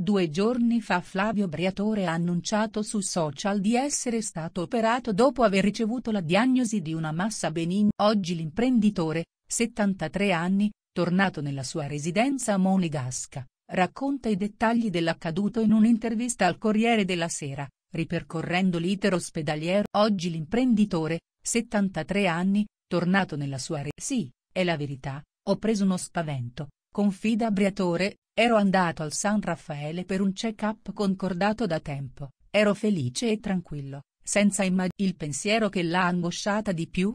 Due giorni fa Flavio Briatore ha annunciato su social di essere stato operato dopo aver ricevuto la diagnosi di una massa benigna. Oggi l'imprenditore, 73 anni, tornato nella sua residenza a monegasca, racconta i dettagli dell'accaduto in un'intervista al Corriere della Sera, ripercorrendo l'iter ospedaliero. Oggi l'imprenditore, 73 anni, tornato nella sua residenza. Sì, è la verità, ho preso uno spavento, confida Briatore, Ero andato al San Raffaele per un check-up concordato da tempo, ero felice e tranquillo, senza immaginare il pensiero che l'ha angosciata di più.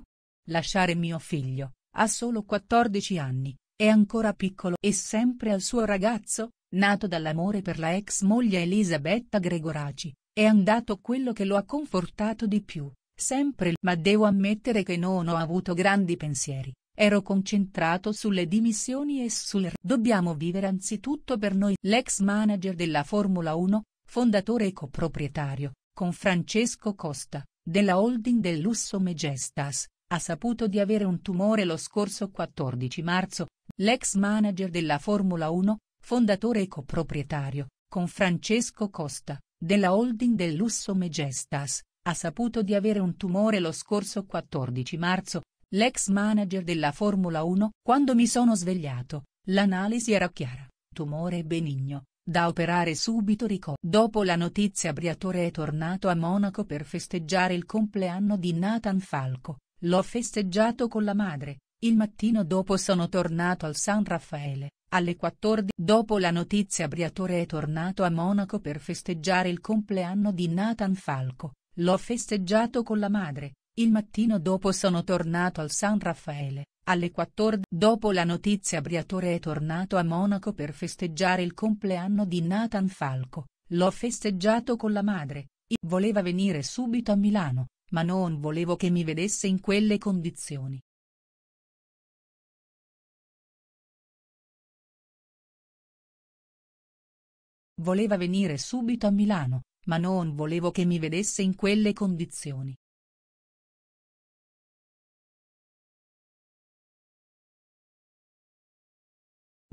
Lasciare mio figlio, ha solo 14 anni, è ancora piccolo e sempre al suo ragazzo, nato dall'amore per la ex moglie Elisabetta Gregoraci, è andato quello che lo ha confortato di più, sempre ma devo ammettere che non ho avuto grandi pensieri, Ero concentrato sulle dimissioni e sul dobbiamo vivere anzitutto per noi. L'ex manager della Formula 1, fondatore e coproprietario, con Francesco Costa, della holding del Lusso Megestas, ha saputo di avere un tumore lo scorso 14 marzo, l'ex manager della Formula 1, fondatore e coproprietario, con Francesco Costa, della holding del Lusso Megestas, ha saputo di avere un tumore lo scorso 14 marzo, L'ex manager della Formula 1, quando mi sono svegliato, l'analisi era chiara, tumore benigno, da operare subito Rico. Dopo la notizia Briatore è tornato a Monaco per festeggiare il compleanno di Nathan Falco, l'ho festeggiato con la madre, il mattino dopo sono tornato al San Raffaele, alle 14. Dopo la notizia Briatore è tornato a Monaco per festeggiare il compleanno di Nathan Falco, l'ho festeggiato con la madre, il mattino dopo sono tornato al San Raffaele, alle 14. Dopo la notizia Briatore è tornato a Monaco per festeggiare il compleanno di Nathan Falco, l'ho festeggiato con la madre, I voleva venire subito a Milano, ma non volevo che mi vedesse in quelle condizioni. Voleva venire subito a Milano, ma non volevo che mi vedesse in quelle condizioni.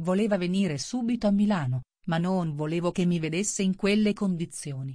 Voleva venire subito a Milano, ma non volevo che mi vedesse in quelle condizioni.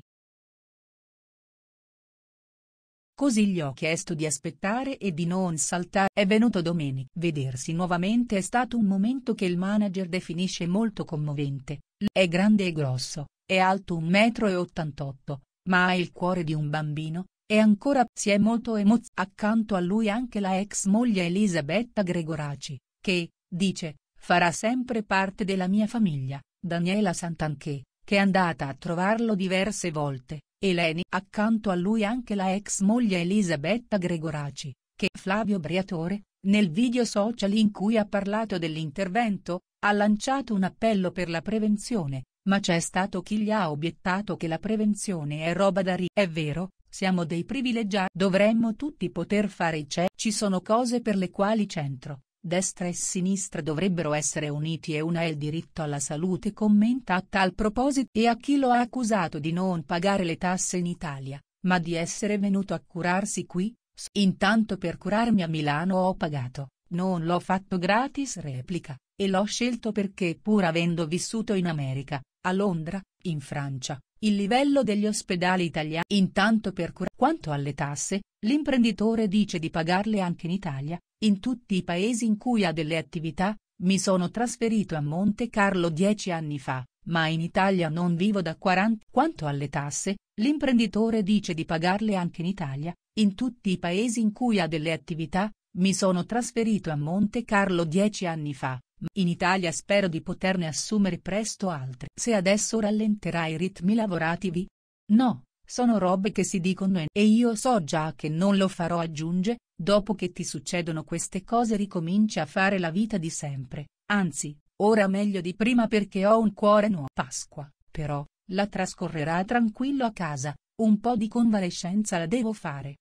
Così gli ho chiesto di aspettare e di non saltare. È venuto domenica. Vedersi nuovamente è stato un momento che il manager definisce molto commovente. L è grande e grosso, è alto 1,88 m, ma ha il cuore di un bambino, e ancora si è molto emozionato. Accanto a lui anche la ex moglie Elisabetta Gregoraci, che, dice, farà sempre parte della mia famiglia, Daniela Santanché, che è andata a trovarlo diverse volte, Eleni. Accanto a lui anche la ex moglie Elisabetta Gregoraci, che Flavio Briatore, nel video social in cui ha parlato dell'intervento, ha lanciato un appello per la prevenzione, ma c'è stato chi gli ha obiettato che la prevenzione è roba da ri. È vero, siamo dei privilegiati. Dovremmo tutti poter fare i c'è. Ci sono cose per le quali centro, destra e sinistra dovrebbero essere uniti e una è il diritto alla salute commenta a tal proposito e a chi lo ha accusato di non pagare le tasse in Italia, ma di essere venuto a curarsi qui, intanto per curarmi a Milano ho pagato, non l'ho fatto gratis replica, e l'ho scelto perché pur avendo vissuto in America, a Londra, in Francia, il livello degli ospedali italiani. Intanto per cura. Quanto alle tasse, l'imprenditore dice di pagarle anche in Italia, in tutti i paesi in cui ha delle attività, mi sono trasferito a Monte Carlo dieci anni fa, ma in Italia non vivo da 40. Quanto alle tasse, l'imprenditore dice di pagarle anche in Italia, in tutti i paesi in cui ha delle attività, mi sono trasferito a Monte Carlo dieci anni fa, in Italia spero di poterne assumere presto altre. Se adesso rallenterà i ritmi lavorativi? No, sono robe che si dicono e io so già che non lo farò aggiunge, dopo che ti succedono queste cose ricominci a fare la vita di sempre, anzi, ora meglio di prima perché ho un cuore nuovo. Pasqua, però, la trascorrerà tranquillo a casa, un po' di convalescenza la devo fare,